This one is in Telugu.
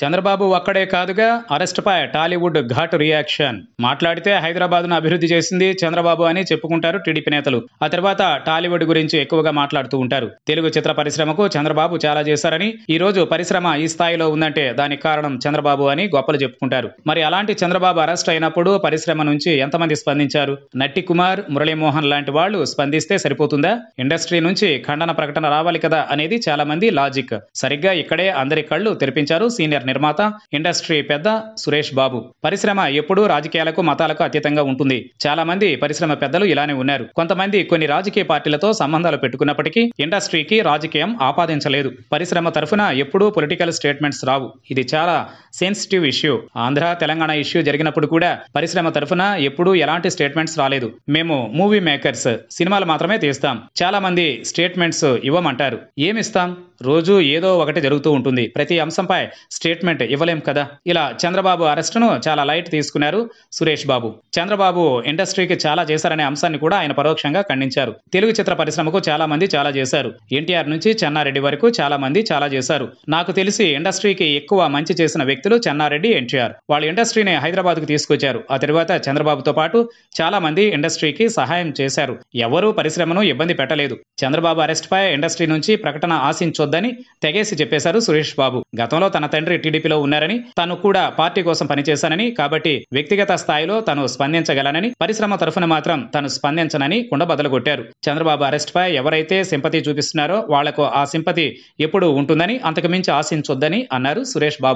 చంద్రబాబు ఒక్కడే కాదుగా అరెస్ట్ పై టాలీవుడ్ ఘాట్ రియాక్షన్ మాట్లాడితే హైదరాబాద్ను అభివృద్ధి చేసింది చంద్రబాబు అని చెప్పుకుంటారు టీడీపీ నేతలు ఆ తర్వాత టాలీవుడ్ గురించి ఎక్కువగా మాట్లాడుతూ ఉంటారు తెలుగు చిత్ర పరిశ్రమకు చంద్రబాబు చాలా చేశారని ఈ రోజు పరిశ్రమ ఈ స్థాయిలో ఉందంటే దానికి కారణం చంద్రబాబు అని గొప్పలు చెప్పుకుంటారు మరి అలాంటి చంద్రబాబు అరెస్ట్ అయినప్పుడు పరిశ్రమ నుంచి ఎంతమంది స్పందించారు నట్టి కుమార్ మురళీమోహన్ లాంటి వాళ్ళు స్పందిస్తే సరిపోతుందా ఇండస్ట్రీ నుంచి ఖండన ప్రకటన రావాలి కదా అనేది చాలా మంది లాజిక్ సరిగ్గా ఇక్కడే అందరి కళ్ళు తెరిపించారు సీనియర్ నిర్మాత ఇండస్ట్రీ పెద్ద సురేష్ బాబు పరిశ్రమ ఎప్పుడూ రాజకీయాలకు మతాలకు అతీతంగా ఉంటుంది చాలా మంది పరిశ్రమ పెద్దలు ఇలానే ఉన్నారు కొంతమంది కొన్ని రాజకీయ పార్టీలతో సంబంధాలు పెట్టుకున్నప్పటికీ ఇండస్ట్రీకి రాజకీయం ఆపాదించలేదు పరిశ్రమ తరఫున ఎప్పుడూ పొలిటికల్ స్టేట్మెంట్స్ రావు ఇది చాలా sensitive issue Andhra Telangana issue జరిగినప్పుడు కూడా పరిశ్రమ తరఫున ఎప్పుడూ ఎలాంటి స్టేట్మెంట్స్ రాలేదు మేము మూవీ మేకర్స్ సినిమాలు మాత్రమే తీస్తాం చాలా మంది స్టేట్మెంట్స్ ఇవ్వమంటారు ఏమిస్తాం రోజు ఏదో ఒకటి జరుగుతూ ఉంటుంది ప్రతి అంశంపై స్టేట్మెంట్ ఇవ్వలేం కదా ఇలా చంద్రబాబు అరెస్టును చాలా లైట్ తీసుకున్నారు సురేష్ బాబు చంద్రబాబు ఇండస్ట్రీకి చాలా చేశారనే అంశాన్ని కూడా ఆయన పరోక్షంగా ఖండించారు తెలుగు చిత్ర పరిశ్రమకు చాలా మంది చాలా చేశారు ఎన్టీఆర్ నుంచి చెన్నారెడ్డి వరకు చాలా మంది చాలా చేశారు నాకు తెలిసి ఇండస్ట్రీకి ఎక్కువ మంచి చేసిన వ్యక్తులు చెన్నారెడ్డి ఎన్టీఆర్ వాళ్ళు ఇండస్ట్రీని హైదరాబాద్కు తీసుకొచ్చారు ఆ తర్వాత చంద్రబాబుతో పాటు చాలా మంది ఇండస్ట్రీకి సహాయం చేశారు ఎవరూ పరిశ్రమను ఇబ్బంది పెట్టలేదు చంద్రబాబు అరెస్ట్పై ఇండస్ట్రీ నుంచి ప్రకటన ఆశించు మార్చొద్దని తెగేసి చెప్పేశారు సురేష్ బాబు గతంలో తన తండ్రి టీడీపీలో ఉన్నారని తను కూడా పార్టీ కోసం పనిచేశానని కాబట్టి వ్యక్తిగత స్థాయిలో తను స్పందించగలనని పరిశ్రమ తరఫున మాత్రం తను స్పందించనని కుండబద్దలు కొట్టారు చంద్రబాబు అరెస్ట్పై ఎవరైతే సింపతి చూపిస్తున్నారో వాళ్లకు ఆ సింపతి ఎప్పుడు ఉంటుందని అంతకుమించి ఆశించొద్దని అన్నారు సురేష్ బాబు